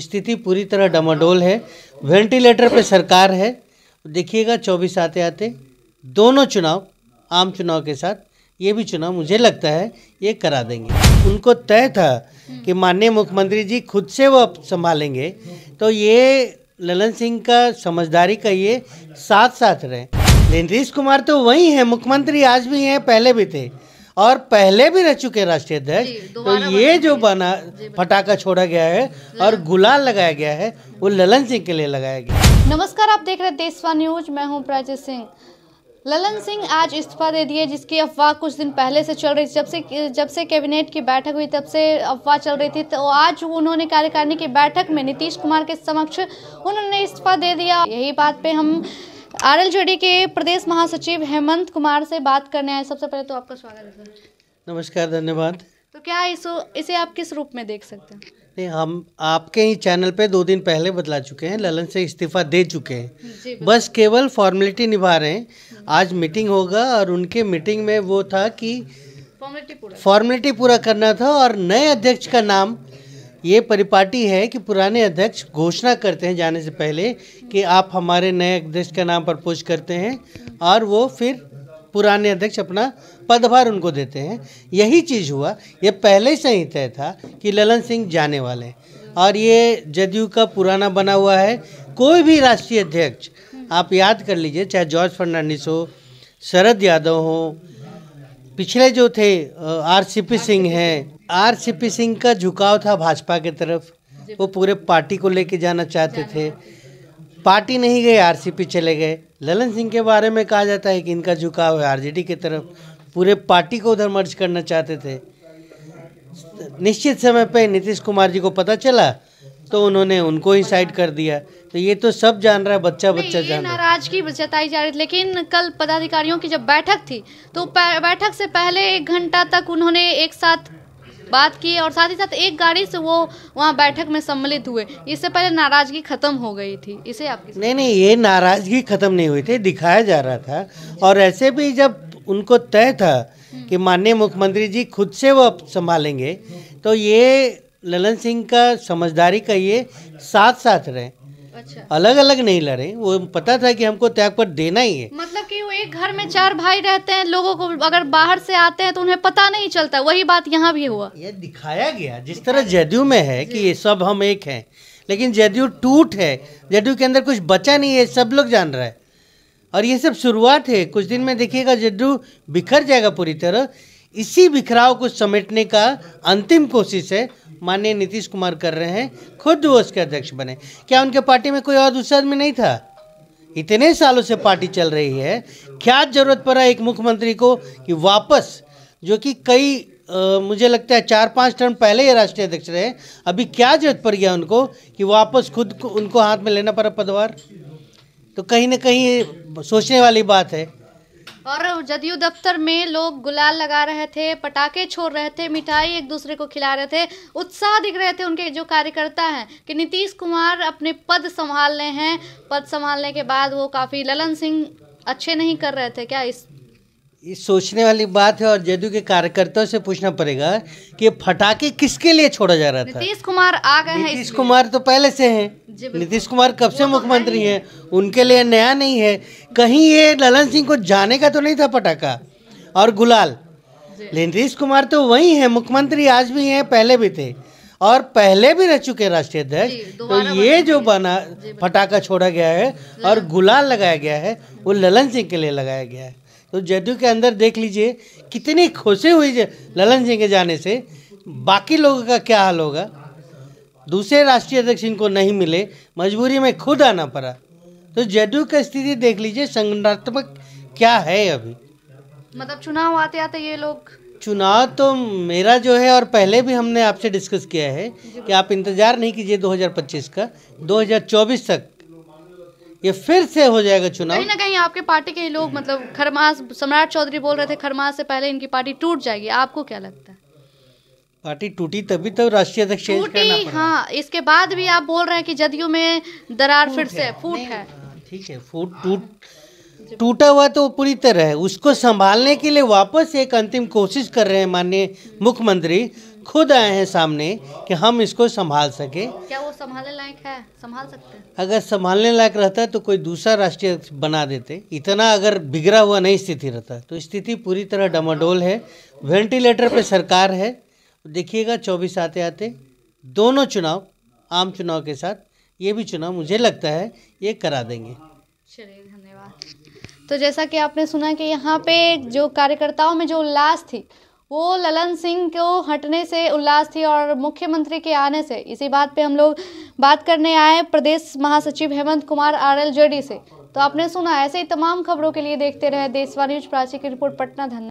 स्थिति पूरी तरह डमाडोल है वेंटिलेटर पे सरकार है देखिएगा चौबीस आते आते दोनों चुनाव आम चुनाव के साथ ये भी चुनाव मुझे लगता है ये करा देंगे उनको तय था कि माननीय मुख्यमंत्री जी खुद से वो संभालेंगे तो ये ललन सिंह का समझदारी का ये साथ साथ रहे नीतीश कुमार तो वही हैं मुख्यमंत्री आज भी हैं पहले भी थे और पहले भी रह चुके राष्ट्रीय अध्यक्ष तो ये जो बना पटाखा छोड़ा गया है और गुलाल लगाया गया है वो ललन सिंह के लिए लगाया गया नमस्कार आप देख रहे हैं देशवा न्यूज मैं हूँ प्राची सिंह ललन सिंह आज इस्तीफा दे दिए जिसकी अफवाह कुछ दिन पहले से चल रही थी जब से जब से कैबिनेट की बैठक हुई तब से अफवाह चल रही थी तो आज उन्होंने कार्यकारिणी की बैठक में नीतीश कुमार के समक्ष उन्होंने इस्तीफा दे दिया यही बात पे हम आरएलजेडी के प्रदेश महासचिव हेमंत कुमार से बात करने आए सबसे पहले तो आपका स्वागत है नमस्कार धन्यवाद तो क्या इसो इसे आप किस रूप में देख सकते हैं नहीं हम आपके ही चैनल पे दो दिन पहले बदला चुके हैं ललन से इस्तीफा दे चुके हैं बस केवल फॉर्मेलिटी निभा रहे हैं आज मीटिंग होगा और उनके मीटिंग में वो था कि फॉर्मेलिटी पूरा करना था और नए अध्यक्ष का नाम ये परिपाटी है कि पुराने अध्यक्ष घोषणा करते हैं जाने से पहले कि आप हमारे नए अध्यक्ष का नाम पर प्रपोज करते हैं और वो फिर पुराने अध्यक्ष अपना पदभार उनको देते हैं यही चीज़ हुआ ये पहले से ही तय था कि ललन सिंह जाने वाले हैं और ये जदयू का पुराना बना हुआ है कोई भी राष्ट्रीय अध्यक्ष आप याद कर लीजिए चाहे जॉर्ज फर्नांडिस हो शरद यादव हो पिछले जो थे आर सी पी सिंह हैं आर सी पी सिंह का झुकाव था भाजपा की तरफ वो पूरे पार्टी को लेके जाना चाहते थे पार्टी नहीं गए आरसीपी चले गए ललन सिंह के बारे में कहा जाता है कि इनका झुकाव है आरजेडी की तरफ पूरे पार्टी को उधर मर्ज करना चाहते थे निश्चित समय पे नीतीश कुमार जी को पता चला तो उन्होंने उनको ही साइड कर दिया तो ये तो सब जान रहा है बच्चा बच्चा जान रहा है की जताई जा रही थी लेकिन कल पदाधिकारियों की जब बैठक थी तो बैठक से पहले एक घंटा तक उन्होंने एक साथ बात की और साथ ही साथ एक गाड़ी से वो वहाँ बैठक में सम्मिलित हुए इससे पहले नाराजगी खत्म हो गई थी इसे आपकी नहीं नहीं ये नाराजगी खत्म नहीं हुई थी दिखाया जा रहा था और ऐसे भी जब उनको तय था कि माननीय मुख्यमंत्री जी खुद से वो संभालेंगे तो ये ललन सिंह का समझदारी का ये साथ साथ रहे अच्छा। अलग अलग नहीं लड़े वो पता था कि हमको त्याग पत्र देना ही है मतलब कि वो एक घर में चार भाई रहते हैं लोगों को अगर बाहर से आते हैं तो उन्हें पता नहीं चलता वही बात यहाँ भी हुआ ये दिखाया गया जिस तरह जदयू में है कि ये सब हम एक हैं लेकिन जदयू टूट है जदयू के अंदर कुछ बचा नहीं है सब लोग जान रहा है और ये सब शुरुआत है कुछ दिन में देखिएगा जदयू बिखर जाएगा पूरी तरह इसी बिखराव को समेटने का अंतिम कोशिश है माननीय नीतीश कुमार कर रहे हैं खुद वो उसके अध्यक्ष बने क्या उनके पार्टी में कोई और दूसरा आदमी नहीं था इतने सालों से पार्टी चल रही है क्या जरूरत पड़ा एक मुख्यमंत्री को कि वापस जो कि कई आ, मुझे लगता है चार पांच टर्म पहले ही राष्ट्रीय अध्यक्ष रहे अभी क्या जरूरत पड़ गया उनको कि वापस खुद को उनको हाथ में लेना पड़ा पदवार तो कहीं ना कहीं सोचने वाली बात है और जदयू दफ्तर में लोग गुलाल लगा रहे थे पटाखे छोड़ रहे थे मिठाई एक दूसरे को खिला रहे थे उत्साह दिख रहे थे उनके जो कार्यकर्ता हैं कि नीतीश कुमार अपने पद संभाल रहे हैं पद संभालने के बाद वो काफ़ी ललन सिंह अच्छे नहीं कर रहे थे क्या इस ये सोचने वाली बात है और जदयू के कार्यकर्ताओं से पूछना पड़ेगा कि फटाके किसके लिए छोड़ा जा रहा था नीतीश कुमार आ गए हैं नीतीश कुमार तो पहले से हैं नीतीश कुमार कब से तो मुख्यमंत्री हैं उनके लिए नया नहीं है कहीं ये ललन सिंह को जाने का तो नहीं था पटाखा और गुलाल नीतीश कुमार तो वही है मुख्यमंत्री आज भी हैं पहले भी थे और पहले भी रह चुके राष्ट्रीय अध्यक्ष तो ये जो बना फटाखा छोड़ा गया है और गुलाल लगाया गया है वो ललन सिंह के लिए लगाया गया है तो जदयू के अंदर देख लीजिए कितनी खुशी हुई ललन सिंह के जाने से बाकी लोगों का क्या हाल होगा दूसरे राष्ट्रीय अध्यक्ष इनको नहीं मिले मजबूरी में खुद आना पड़ा तो जदयू की स्थिति देख लीजिए संगठनात्मक क्या है अभी मतलब चुनाव आते आते ये लोग चुनाव तो मेरा जो है और पहले भी हमने आपसे डिस्कस किया है कि आप इंतज़ार नहीं कीजिए 2025 का 2024 तक ये फिर से हो जाएगा चुनाव कहीं ना कहीं आपके पार्टी के लोग मतलब खरमास सम्राट चौधरी बोल रहे थे खरमास से पहले इनकी पार्टी टूट जाएगी आपको क्या लगता है पार्टी टूटी तभी तो राष्ट्रीय अध्यक्ष टूटी हाँ इसके बाद भी आप बोल रहे हैं कि जदयू में दरार फिर से फूट है हाँ, ठीक है फूट टूट टूटा हुआ तो पूरी तरह है उसको संभालने के लिए वापस एक अंतिम कोशिश कर रहे हैं माननीय मुख्यमंत्री खुद आए हैं सामने कि हम इसको संभाल सके क्या वो संभालने लायक है संभाल सकते हैं अगर संभालने लायक रहता तो कोई दूसरा राष्ट्रीय बना देते इतना अगर बिगड़ा हुआ नहीं स्थिति रहता तो स्थिति पूरी तरह डमाडोल है वेंटिलेटर पर सरकार है देखिएगा चौबीस आते आते दोनों चुनाव आम चुनाव के साथ ये भी चुनाव मुझे लगता है ये करा देंगे चलिए धन्यवाद तो जैसा कि आपने सुना कि यहाँ पे जो कार्यकर्ताओं में जो उल्लास थी वो ललन सिंह को हटने से उल्लास थी और मुख्यमंत्री के आने से इसी बात पे हम लोग बात करने आए प्रदेश महासचिव हेमंत कुमार आर एल से तो आपने सुना ऐसे ही तमाम खबरों के लिए देखते रहे देशवा न्यूज प्राची की रिपोर्ट पटना धन्यवाद